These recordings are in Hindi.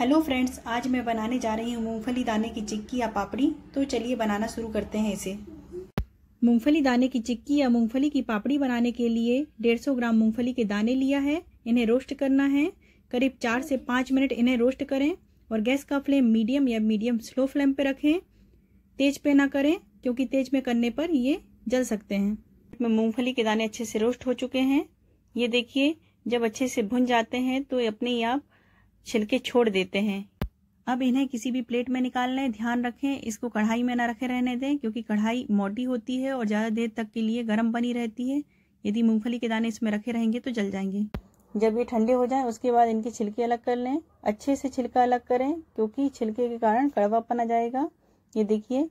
हेलो फ्रेंड्स आज मैं बनाने जा रही हूँ मूंगफली दाने की चिक्की या पापड़ी तो चलिए बनाना शुरू करते हैं इसे मूंगफली दाने की चिक्की या मूंगफली की पापड़ी बनाने के लिए 150 ग्राम मूंगफली के दाने लिया है इन्हें रोस्ट करना है करीब चार से पाँच मिनट इन्हें रोस्ट करें और गैस का फ्लेम मीडियम या मीडियम स्लो फ्लेम पर रखें तेज पे ना करें क्योंकि तेज में करने पर ये जल सकते हैं इसमें मूँगफली के दाने अच्छे से रोस्ट हो चुके हैं ये देखिए जब अच्छे से भुन जाते हैं तो अपने आप छिलके छोड़ देते हैं अब इन्हें किसी भी प्लेट में निकाल लें ध्यान रखें इसको कढ़ाई में ना रखे रहने दें क्योंकि कढ़ाई मोटी होती है और ज़्यादा देर तक के लिए गर्म बनी रहती है यदि मूंगफली के दाने इसमें रखे रहेंगे तो जल जाएंगे जब ये ठंडे हो जाएं उसके बाद इनके छिलके अलग कर लें अच्छे से छिलका अलग करें क्योंकि छिलके के कारण कड़वापन आ जाएगा ये देखिए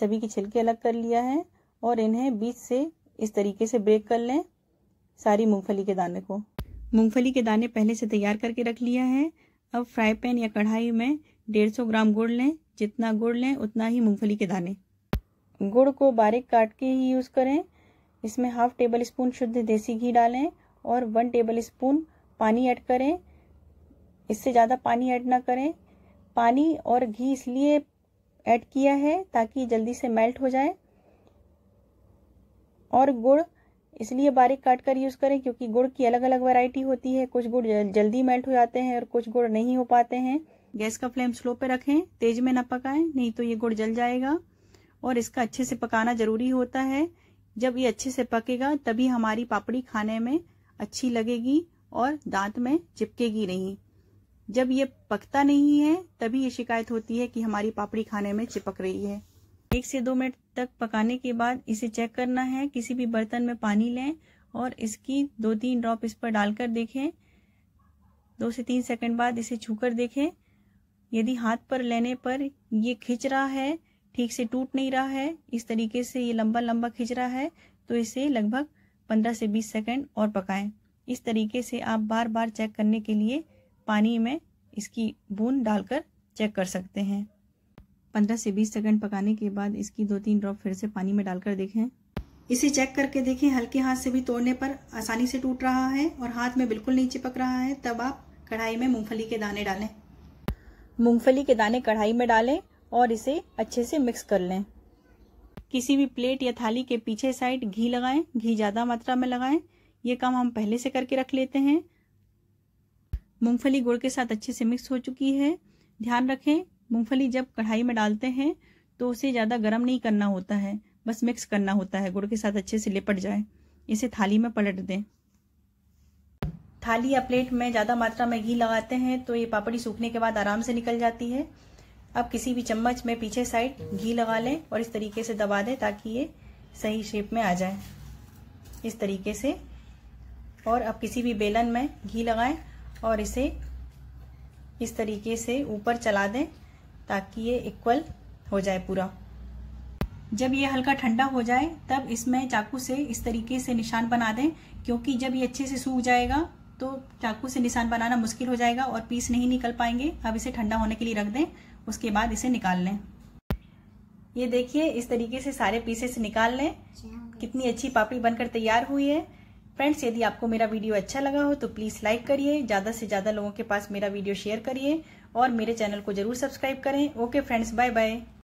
सभी के छिलके अलग कर लिया है और इन्हें बीच से इस तरीके से ब्रेक कर लें सारी मूंगफली के दाने को मूँगफली के दाने पहले से तैयार करके रख लिया है अब फ्राई पैन या कढ़ाई में डेढ़ सौ ग्राम गुड़ लें जितना गुड़ लें उतना ही मूंगफली के दाने गुड़ को बारीक काट के ही यूज़ करें इसमें हाफ टेबल स्पून शुद्ध देसी घी डालें और वन टेबल स्पून पानी ऐड करें इससे ज़्यादा पानी ऐड ना करें पानी और घी इसलिए ऐड किया है ताकि जल्दी से मेल्ट हो जाए और गुड़ इसलिए बारीक काट कर यूज़ करें क्योंकि गुड़ की अलग अलग वैरायटी होती है कुछ गुड़ जल्दी मेल्ट हो जाते हैं और कुछ गुड़ नहीं हो पाते हैं गैस का फ्लेम स्लो पे रखें तेज में ना पकाएं नहीं तो ये गुड़ जल जाएगा और इसका अच्छे से पकाना ज़रूरी होता है जब ये अच्छे से पकेगा तभी हमारी पापड़ी खाने में अच्छी लगेगी और दांत में चिपकेगी नहीं जब ये पकता नहीं है तभी ये शिकायत होती है कि हमारी पापड़ी खाने में चिपक रही है एक से दो मिनट तक पकाने के बाद इसे चेक करना है किसी भी बर्तन में पानी लें और इसकी दो तीन ड्रॉप इस पर डालकर देखें दो से तीन सेकंड बाद इसे छूकर देखें यदि हाथ पर लेने पर ये खिंच रहा है ठीक से टूट नहीं रहा है इस तरीके से ये लंबा लंबा खिंच रहा है तो इसे लगभग पंद्रह से बीस सेकेंड और पकाएं इस तरीके से आप बार बार चेक करने के लिए पानी में इसकी बूंद डालकर चेक कर सकते हैं 15 से 20 सेकंड पकाने के बाद इसकी दो तीन ड्रॉप फिर से पानी में डालकर देखें इसे चेक करके देखें हल्के हाथ से भी तोड़ने पर आसानी से टूट रहा है और हाथ में बिल्कुल नहीं चिपक रहा है तब आप कढ़ाई में मूंगफली के दाने डालें मूंगफली के दाने कढ़ाई में डालें और इसे अच्छे से मिक्स कर लें किसी भी प्लेट या थाली के पीछे साइड घी लगाएं घी ज़्यादा मात्रा में लगाएं ये काम हम पहले से करके रख लेते हैं मूंगफली गुड़ के साथ अच्छे से मिक्स हो चुकी है ध्यान रखें मूंगफली जब कढ़ाई में डालते हैं तो उसे ज़्यादा गर्म नहीं करना होता है बस मिक्स करना होता है गुड़ के साथ अच्छे से लिपट जाए इसे थाली में पलट दें थाली या प्लेट में ज़्यादा मात्रा में घी लगाते हैं तो ये पापड़ी सूखने के बाद आराम से निकल जाती है अब किसी भी चम्मच में पीछे साइड घी लगा लें और इस तरीके से दबा दें ताकि ये सही शेप में आ जाए इस तरीके से और अब किसी भी बेलन में घी लगाएं और इसे इस तरीके से ऊपर चला दें ताकि ये इक्वल हो जाए पूरा जब ये हल्का ठंडा हो जाए तब इसमें चाकू से इस तरीके से निशान बना दें क्योंकि जब ये अच्छे से सूख जाएगा तो चाकू से निशान बनाना मुश्किल हो जाएगा और पीस नहीं निकल पाएंगे अब इसे ठंडा होने के लिए रख दें उसके बाद इसे निकाल लें ये देखिए इस तरीके से सारे पीसेस निकाल लें कितनी अच्छी पापड़ी बनकर तैयार हुई है फ्रेंड्स यदि आपको मेरा वीडियो अच्छा लगा हो तो प्लीज़ लाइक करिए ज़्यादा से ज़्यादा लोगों के पास मेरा वीडियो शेयर करिए और मेरे चैनल को जरूर सब्सक्राइब करें ओके फ्रेंड्स बाय बाय